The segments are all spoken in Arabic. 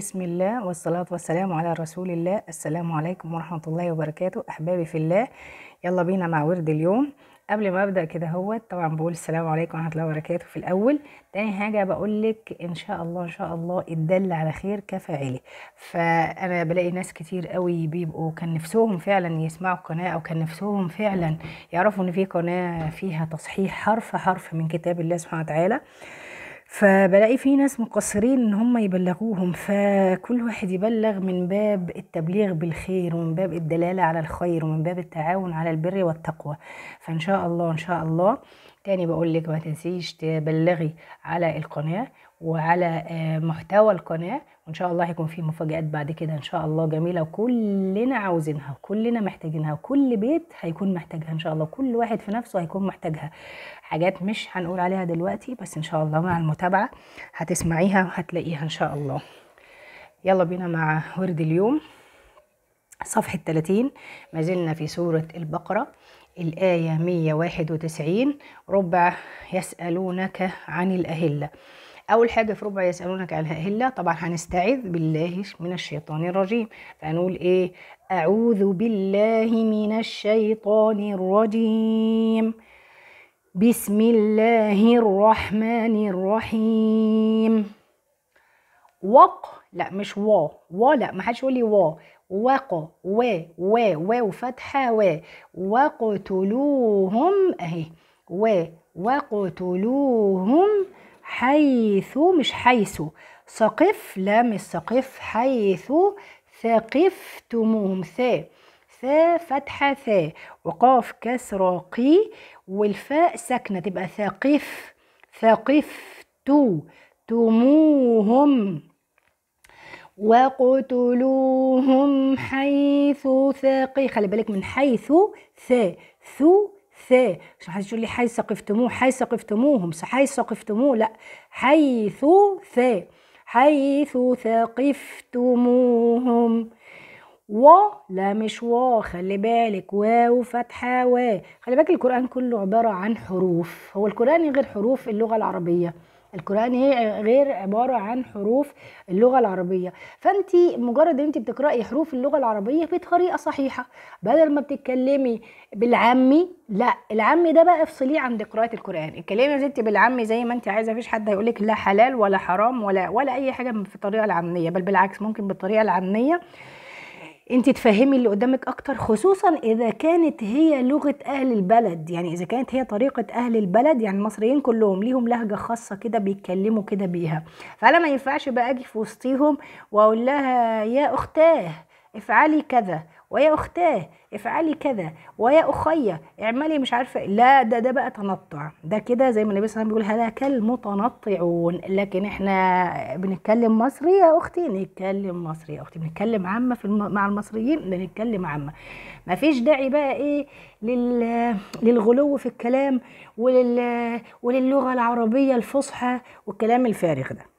بسم الله والصلاة والسلام على رسول الله السلام عليكم ورحمة الله وبركاته أحبابي في الله يلا بينا مع ورد اليوم قبل ما أبدأ كده هو طبعا بقول السلام عليكم ورحمة الله وبركاته في الأول تاني حاجة بقول لك إن شاء الله إن شاء الله الدل على خير كفاعله فأنا بلاقي ناس كتير قوي بيبقوا كان نفسهم فعلا يسمعوا القناة أو كان نفسهم فعلا يعرفوا إن في قناة فيها تصحيح حرف حرف من كتاب الله سبحانه وتعالى فبلاقي في ناس مقصرين ان هم يبلغوهم فكل واحد يبلغ من باب التبليغ بالخير ومن باب الدلالة على الخير ومن باب التعاون على البر والتقوى فان شاء الله ان شاء الله تاني بقول لك ما تنسيش تبلغي على القناة وعلى آه، محتوى القناة وإن شاء الله هيكون في مفاجآت بعد كده إن شاء الله جميلة وكلنا عاوزينها وكلنا محتاجينها وكل بيت هيكون محتاجها إن شاء الله كل واحد في نفسه هيكون محتاجها حاجات مش هنقول عليها دلوقتي بس إن شاء الله مع المتابعة هتسمعيها وهتلاقيها إن شاء الله يلا بينا مع ورد اليوم صفحة 30 ما زلنا في سورة البقرة الآية 191 ربع يسألونك عن الأهلة أول حاجة في ربع يسألونك عن الأهلة طبعا هنستعذ بالله من الشيطان الرجيم فنقول إيه أعوذ بالله من الشيطان الرجيم بسم الله الرحمن الرحيم وق لا مش وا وا لا ما حدش يقول لي وا وقو و و و وفتحة و وقتلوهم أهي و وقتلوهم حيث مش حيث سقف لام السقف حيث ثقفتموهم ثا ثا فتحة ثا وقاف كسرة قي والفاء ساكنة تبقى ثقف ثقفتو تموهم وقتلوهم حيث ثقي خلي بالك من حيث ثا ثو ثا مش محدش تقول لي حيث ثقفتموه حيث ثقفتموهم حيث ثقفتموه لا حيث ثا حيث ثقفتموهم و لا مش وا خلي بالك واو فتحه و خلي بالك القران كله عباره عن حروف هو القران غير حروف اللغه العربيه القرآن هي غير عبارة عن حروف اللغة العربية فانت مجرد ان انت بتقرأي حروف اللغة العربية بطريقة صحيحة بدل ما بتتكلمي بالعامي لا العامي ده بقى افصليه عن قراءة القرآن اتكلمي يا ستي بالعامي زي ما انت عايزة مفيش حد هيقولك لا حلال ولا حرام ولا ولا اي حاجة في الطريقة العامية بل بالعكس ممكن بالطريقة العامية انت تفهمي اللي قدامك اكتر خصوصا اذا كانت هي لغه اهل البلد يعني اذا كانت هي طريقه اهل البلد يعني المصريين كلهم ليهم لهجه خاصه كده بيتكلموا كده بيها فانا ما ينفعش بقى اجي في وسطيهم واقول لها يا اختاه افعلي كذا ويا اختاه افعلي كذا ويا اخيا اعملي مش عارفه لا ده ده بقى تنطع ده كده زي ما النبي صلى الله عليه وسلم بيقول هلاك المتنطعون لكن احنا بنتكلم مصري يا اختي نتكلم مصري يا اختي بنتكلم عامه في الم... مع المصريين بنتكلم عامه مفيش داعي بقى ايه لل... للغلو في الكلام ولل... وللغه العربيه الفصحى والكلام الفارغ ده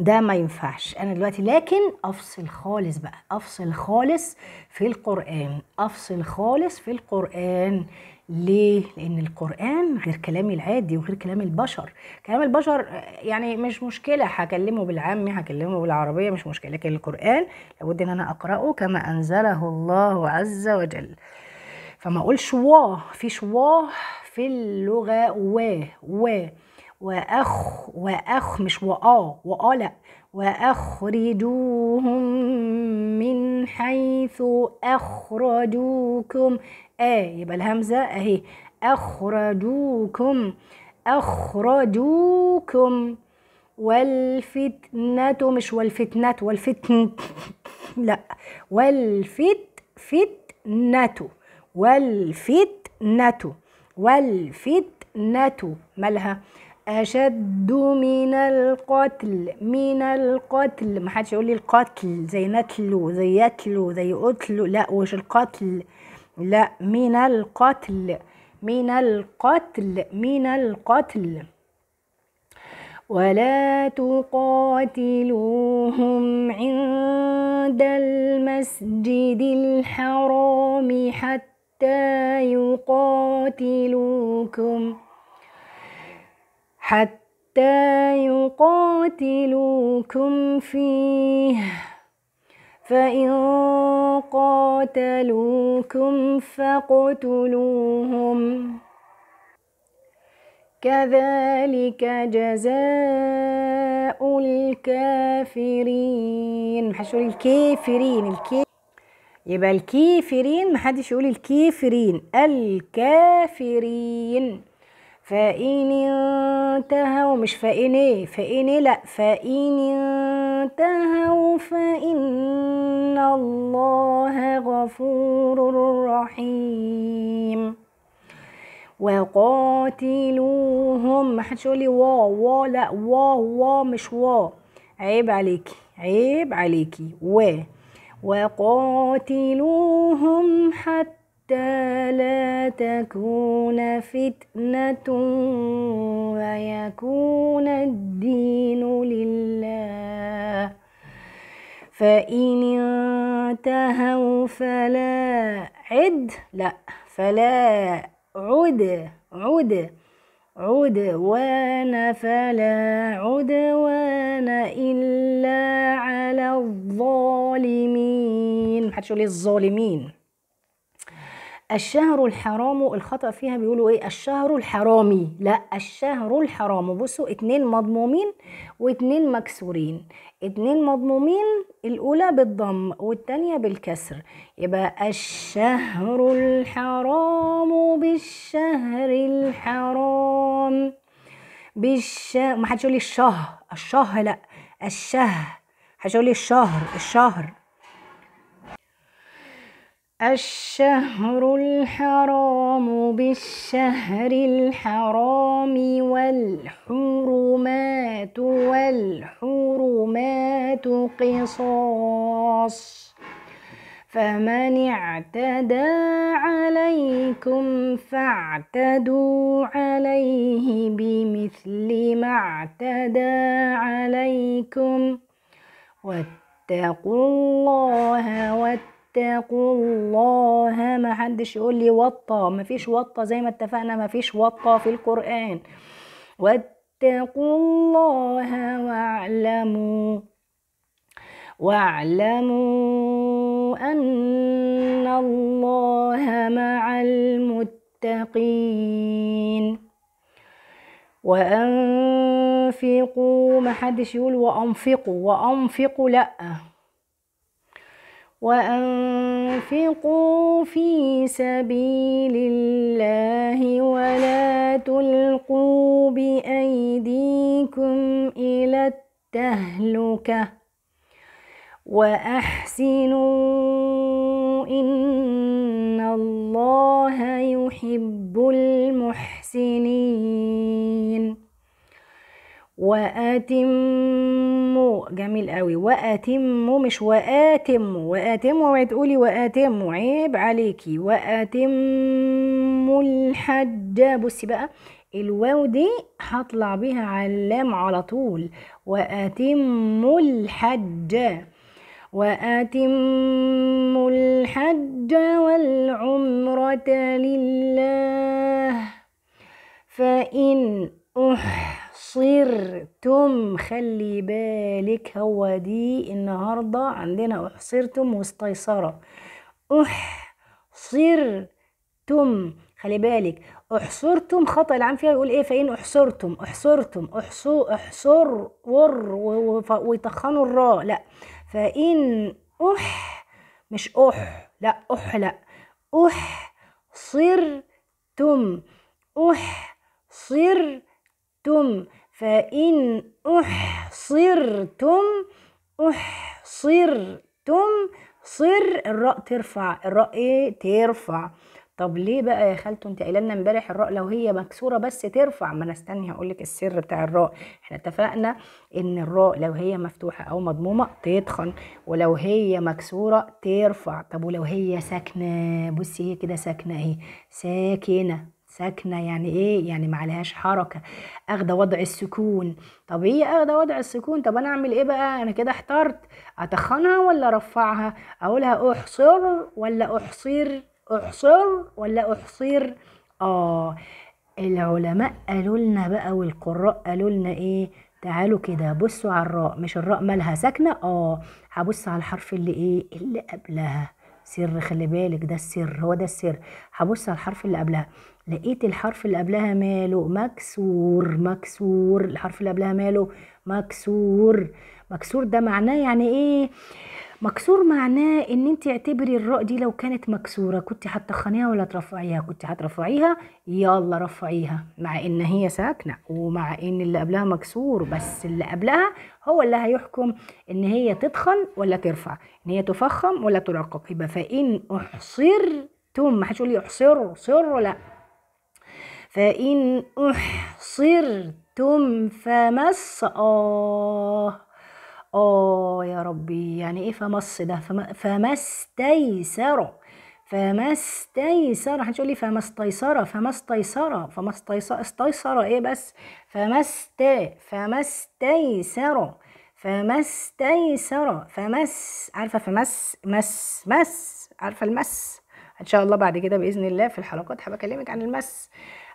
ده ما ينفعش انا دلوقتي لكن افصل خالص بقى افصل خالص في القران افصل خالص في القران ليه؟ لأن القرآن غير كلامي العادي وغير كلام البشر، كلام البشر يعني مش مشكلة هكلمه بالعامي هكلمه بالعربية مش مشكلة، لكن القرآن لابد إن أنا أقرأه كما أنزله الله عز وجل. فما أقولش واه في شواه في اللغة واه واه وأخ وأخ مش وآه وآه لأ وأخرجوهم من حيث أخرجوكم آه يبقى الهمزة أهي أخرجوكم أخرجوكم والفتنة مش والفتنة والفتن لا والفت فتنة والفتنة والفتنة مالها أشد من القتل من القتل ما حدش يقول لي القتل زي نتلو زي يتلو زي قتلو لا وش القتل لا من القتل من القتل من القتل ولا تقاتلوهم عند المسجد الحرام حتى يقاتلوكم حتى يقاتلوكم فيه فإن قاتلوكم فاقتلوهم كذلك جزاء الكافرين حدش يقول الكافرين الكافرين يبقى الكافرين محدش يقول الكافرين الكافرين فإن انتهوا مش فإن إيه فإن إيه لأ فإن انتهوا فإن الله غفور رحيم وقاتلوهم محدش يقول لي واو واو لأ واو واو مش واو عيب عليكي عيب عليكي و وقاتلوهم حتى حتى لا تكون فتنة ويكون الدين لله فإن انتهوا فلا عد لا فلا عد عد عدوان فلا عدوان إلا على الظالمين محدش يقول الظالمين الشهر الحرام الخطأ فيها بيقولوا ايه الشهر الحرامي لا الشهر الحرام بصوا اتنين مضمومين واتنين مكسورين اتنين مضمومين الاولى بالضم والتانية بالكسر يبقى الشهر الحرام بالشهر الحرام بالش ما حدش يقول لي الشهر الشهر لا الشه حدش يقول لي الشهر الشهر الشهر الحرام بالشهر الحرام والحرمات والحرمات قصاص فمن اعتدى عليكم فاعتدوا عليه بمثل ما اعتدى عليكم واتقوا الله واتقوا اتقوا الله ما حدش يقول لي وطة ما فيش وطة زي ما اتفقنا ما فيش وطة في القرآن واتقوا الله واعلموا واعلموا أن الله مع المتقين وأنفقوا ما حدش يقول وأنفقوا وأنفقوا لأ وأنفقوا في سبيل الله ولا تلقوا بأيديكم إلى التهلكة وأحسنوا إن الله يحب المحسنين واتموا جميل قوي واتموا مش واتموا واتموا اوعي تقولي واتموا عيب عليكي واتموا الحج بصي بقى الواو دي هطلع بيها على اللام على طول واتموا الحج واتموا الحج والعمره لله فان أح تم خلي بالك هو دي النهاردة عندنا أحصرتم واستيسرة أحصرتم خلي بالك أحصرتم خطأ العام فيها يقول إيه فإن أحصرتم أحصرتم أحصو أحصر ور ويطخنوا الراء لأ فإن أح مش أح لأ أح لأ أح أح صرتم أحصرتم فإن أحصرتم أحصرتم صر الراء ترفع الراء ايه ترفع طب ليه بقى يا خالته انت قايله لنا امبارح الراء لو هي مكسوره بس ترفع ما انا استني هقول لك السر بتاع الراء احنا اتفقنا ان الراء لو هي مفتوحه او مضمومه تتخن ولو هي مكسوره ترفع طب ولو هي ساكنه بصي هي كده ساكنه اهي ساكنه ساكنه يعني ايه يعني ما عليهاش حركه اخده وضع السكون طب هي اخده وضع السكون طب انا اعمل ايه بقى انا كده احترت اتخنها ولا ارفعها اقولها احصر ولا احصير احصر ولا احصير اه العلماء قالوا لنا بقى والقراء قالوا لنا ايه تعالوا كده بصوا على الراء مش الراء مالها ساكنه اه هبص على الحرف اللي ايه اللي قبلها سر خلي بالك ده السر هو ده السر هبص على الحرف اللي قبلها لقيت الحرف اللي قبلها ماله مكسور مكسور الحرف اللي قبلها ماله مكسور مكسور ده معناه يعني ايه مكسور معناه ان انت اعتبري الراء دي لو كانت مكسوره كنت هتخنيها ولا ترفعيها كنت هترفعيها يلا رفعيها مع ان هي ساكنه ومع ان اللي قبلها مكسور بس اللي قبلها هو اللي هيحكم ان هي تدخن ولا ترفع ان هي تفخم ولا ترقق يبقى فان احصرتم ما حدش يقول لي احصر صر لا فإن أحصرتم فمس آه آه يا ربي يعني إيه فمس ده فما استيسر فما استيسر لي فما استيسر فما استيسر فما استيسر استيسر إيه بس فما است فما استيسر فما استيسر فمس عارفة فمس مس مس عارفة المس ان شاء الله بعد كده باذن الله في الحلقات هبكلمك عن المس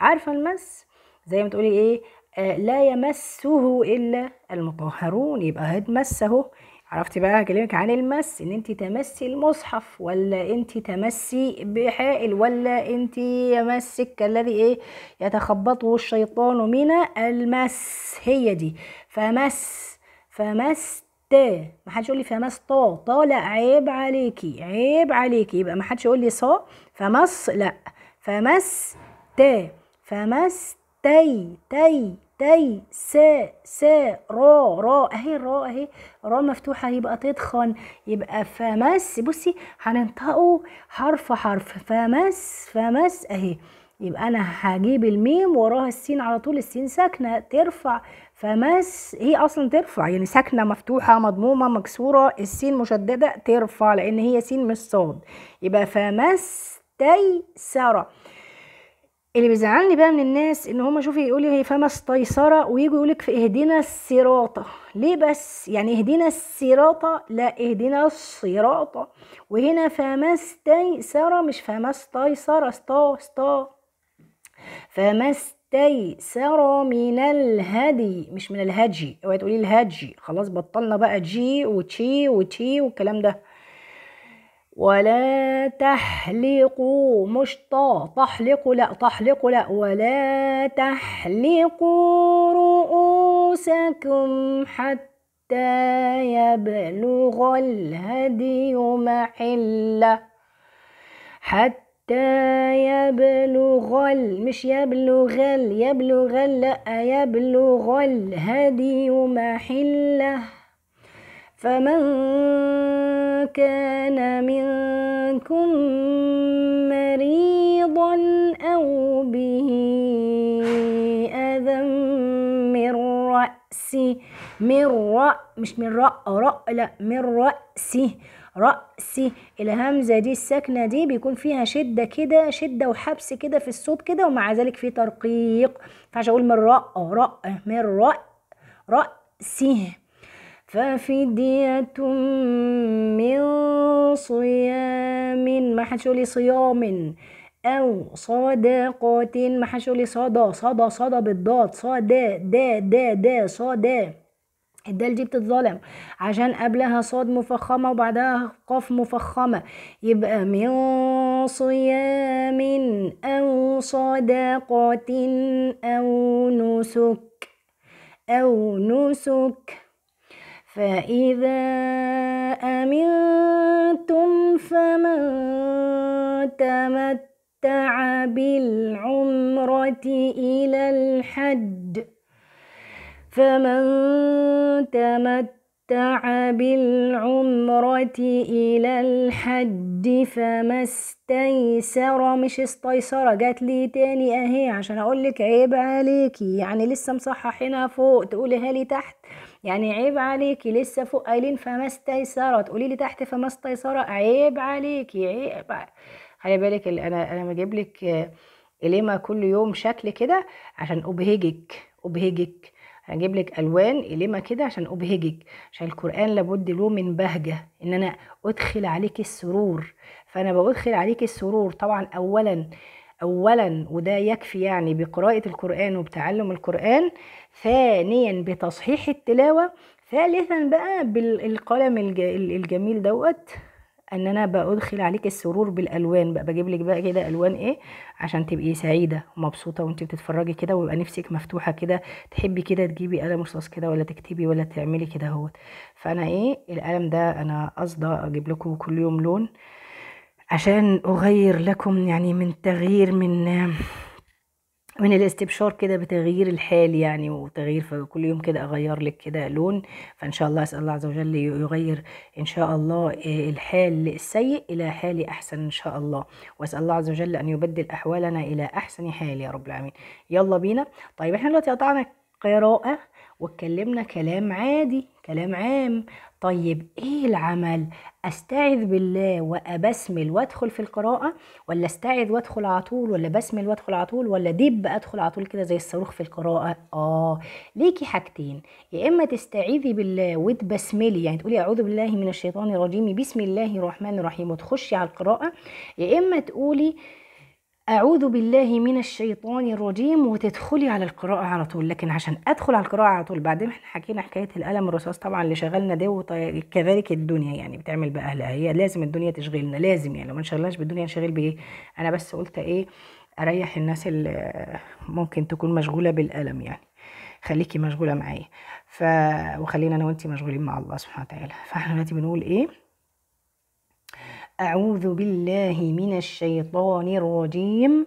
عارفة المس زي ما تقولي ايه آه لا يمسه الا المطهرون يبقى هتمس اهو عرفتي بقى هكلمك عن المس ان انت تمسي المصحف ولا انت تمسي بحائل ولا انت يمسك الذي ايه يتخبطه الشيطان من المس هي دي فمس فمست ما حدش يقول لي فمس طا طا لا عيب عليكي عيب عليكي يبقى ما حدش يقول لي صا فمس لا فمس تا فمس تي تي تي س س را را اهي الراء اهي را مفتوحه يبقى تدخن يبقى فمس بصي هننطقه حرف حرف فمس فمس اهي يبقى انا هجيب الميم وراها السين على طول السين ساكنه ترفع فمس هي اصلا ترفع يعني ساكنه مفتوحه مضمومه مكسوره السين مشدده ترفع لان هي سين مش صاد يبقى فمس تي سرى اللي بيزعلني بقى من الناس ان هم شوفي يقولي هي فما استيسره ويجوا يقول لك اهدنا الصراط ليه بس يعني اهدنا الصراط لا اهدنا الصراط وهنا فما استيسره مش فما استيسره استا استا فما استيسر من الهدي مش من الهجي اوعي تقولي الهجي خلاص بطلنا بقى جي وتشي وتشي والكلام ده ولا تحلقوا مش طا تحلقوا لا تحلقوا لا ولا تحلقوا رؤوسكم حتى يبلغ الهدي محله حتى يبلغ ال مش يبلغ ال يبلغ ال لا يبلغ الهدي محله فمن كان منكم مريضا أو به أذى من رأسه من رأ مش من رأ رأ لا من رأسه رأسي الهمزة دي الساكنة دي بيكون فيها شدة كده شدة وحبس كده في الصوت كده ومع ذلك في ترقيق فعشان أقول من رأ رأ من رأ رأسه ففدية من صيام محشول صيام أو صدقة محشول صدى صدى صدى بالضاد صدى دا دا دا صدى الدال دي بتتظلم عشان قبلها صاد مفخمة وبعدها قاف مفخمة يبقى من صيام أو صدقة أو نسك أو نسك فإذا أمنتم فمن تمتع بالعمرة إلى الحج فمن تمتع بالعمرة إلى الحج دي فما استيسرة مش استيسرة جات لي تاني اهي عشان اقول لك عيب عليكي يعني لسه مصححينها فوق تقوليها لي تحت يعني عيب عليكي لسه فوق قايلين فما استيسرة تقولي لي تحت فما استيسرة عيب عليكي عيب خلي بالك انا انا بجيب لك إليما كل يوم شكل كده عشان أبهجك أبهجك هجيب لك الوان قلمه كده عشان ابهجك عشان القران لابد له من بهجه ان انا ادخل عليك السرور فانا بدخل عليك السرور طبعا اولا اولا وده يكفي يعني بقراءه القران وبتعلم القران ثانيا بتصحيح التلاوه ثالثا بقى بالقلم الجميل دوت ان انا بادخل عليك السرور بالالوان بقى بجيب لك بقى كده الوان ايه عشان تبقي سعيده ومبسوطه وانت بتتفرجي كده ويبقى نفسك مفتوحه كده تحبي كده تجيبي قلم رصاص كده ولا تكتبي ولا تعملي كده اهوت فانا ايه القلم ده انا قصده اجيب لكم كل يوم لون عشان اغير لكم يعني من تغيير من من الاستبشار كده بتغيير الحال يعني وتغيير فكل يوم كده اغير لك كده لون فان شاء الله اسال الله عز وجل يغير ان شاء الله آه، الحال السيء الى حال احسن ان شاء الله واسال الله عز وجل ان يبدل احوالنا الى احسن حال يا رب العالمين يلا بينا طيب احنا دلوقتي قطعنا قراءه واتكلمنا كلام عادي كلام عام طيب ايه العمل استعذ بالله وابسمل وادخل في القراءه ولا استعذ وادخل على طول ولا بسمل وادخل على طول ولا دب ادخل على طول كده زي الصاروخ في القراءه اه ليكي حاجتين يا اما تستعيذي بالله وتبسملي يعني تقولي اعوذ بالله من الشيطان الرجيم بسم الله الرحمن الرحيم وتخشي على القراءه يا اما تقولي أعوذ بالله من الشيطان الرجيم وتدخلي على القراءة على طول لكن عشان أدخل على القراءة على طول بعدين احنا حكينا حكاية الألم الرصاص طبعا اللي شغلنا ده وكذلك الدنيا يعني بتعمل بأهلها هي لازم الدنيا تشغلنا لازم يعني لو ما انشغلناش بالدنيا نشغل بإيه أنا بس قلت إيه أريح الناس اللي ممكن تكون مشغولة بالألم يعني خليكي مشغولة معايا ف... وخلينا أنا وأنتي مشغولين مع الله سبحانه وتعالى فاحنا دلوقتي بنقول إيه أعوذ بالله من الشيطان الرجيم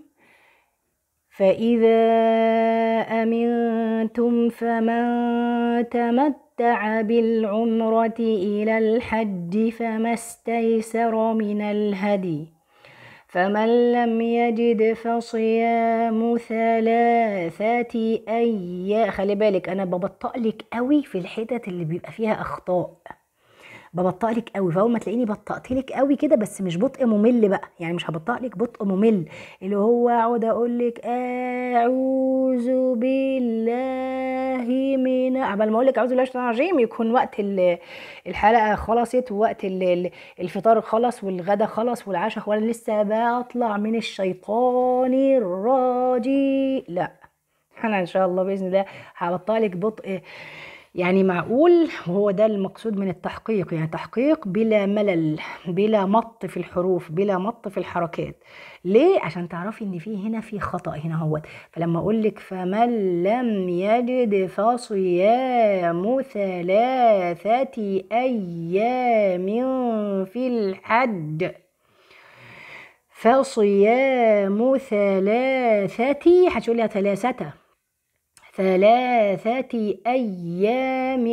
فإذا أمنتم فمن تمتع بالعمرة إلى الحج فما استيسر من الهدي فمن لم يجد فصيام ثلاثة أيام خلي بالك أنا ببطأ لك قوي في الحتت اللي بيبقى فيها أخطاء ببطئ لك قوي فاول ما تلاقيني بطأت لك قوي كده بس مش بطء ممل بقى يعني مش هبطأ لك بطء ممل اللي هو اقعد اقول لك اعوذ بالله من قبل ما اقول لك اعوذ بالله من الشيطان الرجيم يكون وقت الحلقه خلصت ووقت الفطار خلص والغدا خلص والعشاء وانا لسه بطلع من الشيطان الرجيم لا انا ان شاء الله باذن الله لك بطء يعني معقول وهو ده المقصود من التحقيق يعني تحقيق بلا ملل بلا مط في الحروف بلا مط في الحركات ليه عشان تعرفي ان في هنا في خطا هنا هو فلما اقول لك فمن لم يجد فصيام ثلاثه ايام في الحج فصيام ثلاثه هتقولي ثلاثه ثلاثة أيام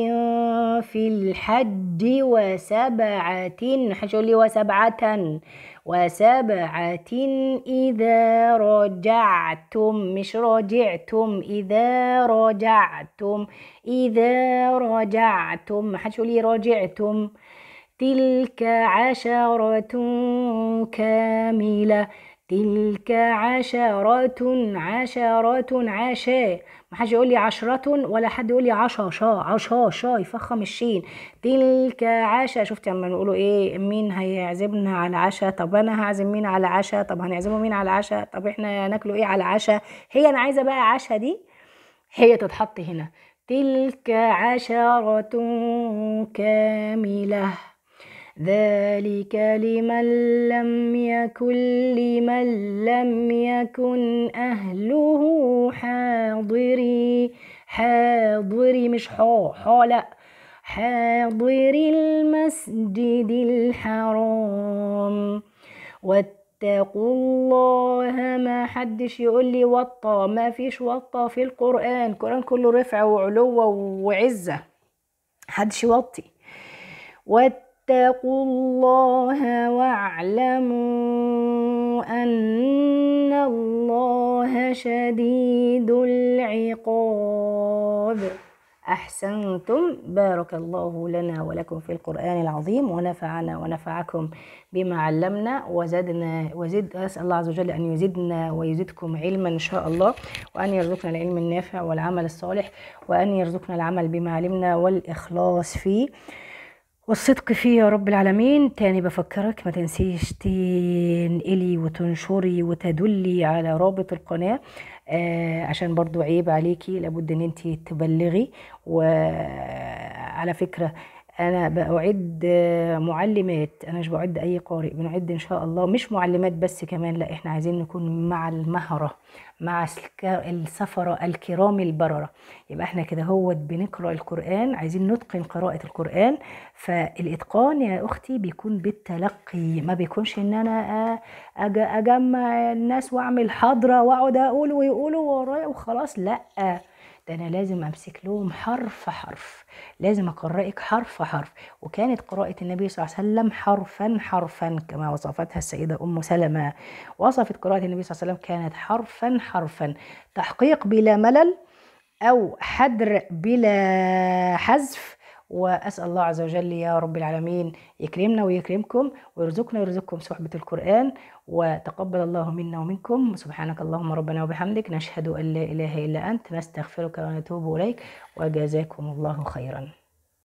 في الحج وسبعة حشوا لي وسبعة وسبعة إذا رجعتم مش رجعتم إذا رجعتم إذا رجعتم حشوا لي رجعتم تلك عشرة كاملة تلك عشرة عشرة عشاء ما حدش يقول لي عشرة ولا حد يقول لي عشا شا عشا شا يفخم الشين تلك عشا شفت لما نقولوا ايه مين هيعزمنا على عشا طب انا هعزم مين على عشا طب هنعزمه مين على عشا طب احنا ناكله ايه على عشا هي انا عايزه بقى عشا دي هي تتحط هنا تلك عشرة كاملة ذلك لمن لم يكن لمن لم يكن أهله حاضري حاضري مش حو حو لا حاضر المسجد الحرام واتقوا الله ما حدش يقول لي وطى ما فيش وطى في القرآن القرآن كله رفع وعلو وعزة حدش يوطي واتقوا فاتقوا الله واعلموا أن الله شديد العقاب أحسنتم بارك الله لنا ولكم في القرآن العظيم ونفعنا ونفعكم بما علمنا وزدنا وزد أسأل الله عز وجل أن يزدنا ويزدكم علما إن شاء الله وأن يرزقنا العلم النافع والعمل الصالح وأن يرزقنا العمل بما علمنا والإخلاص فيه والصدق فيه يا رب العالمين تاني بفكرك ما تنسيش تنقلي وتنشري وتدلي على رابط القناة آه عشان برضو عيب عليكي لابد ان انت تبلغي وعلى فكرة انا بعد معلمات انا مش بعد اي قارئ بنعد ان شاء الله مش معلمات بس كمان لا احنا عايزين نكون مع المهره مع السفره الكرام البرره يبقى احنا كده هو بنقرا القران عايزين نتقن قراءه القران فالاتقان يا اختي بيكون بالتلقي ما بيكونش ان انا اجمع الناس واعمل حضره واقعد اقول ويقولوا ورايا وخلاص لا ده انا لازم امسك لهم حرف حرف لازم اقرئك حرف حرف وكانت قراءه النبي صلى الله عليه وسلم حرفا حرفا كما وصفتها السيده ام سلمه وصفت قراءه النبي صلى الله عليه وسلم كانت حرفا حرفا تحقيق بلا ملل او حدر بلا حذف وأسأل الله عز وجل يا رب العالمين يكرمنا ويكرمكم ويرزقنا ويرزقكم صحبة القرآن وتقبل الله منا ومنكم سبحانك اللهم ربنا وبحمدك نشهد أن لا إله إلا أنت نستغفرك ونتوب إليك وجزاكم الله خيرا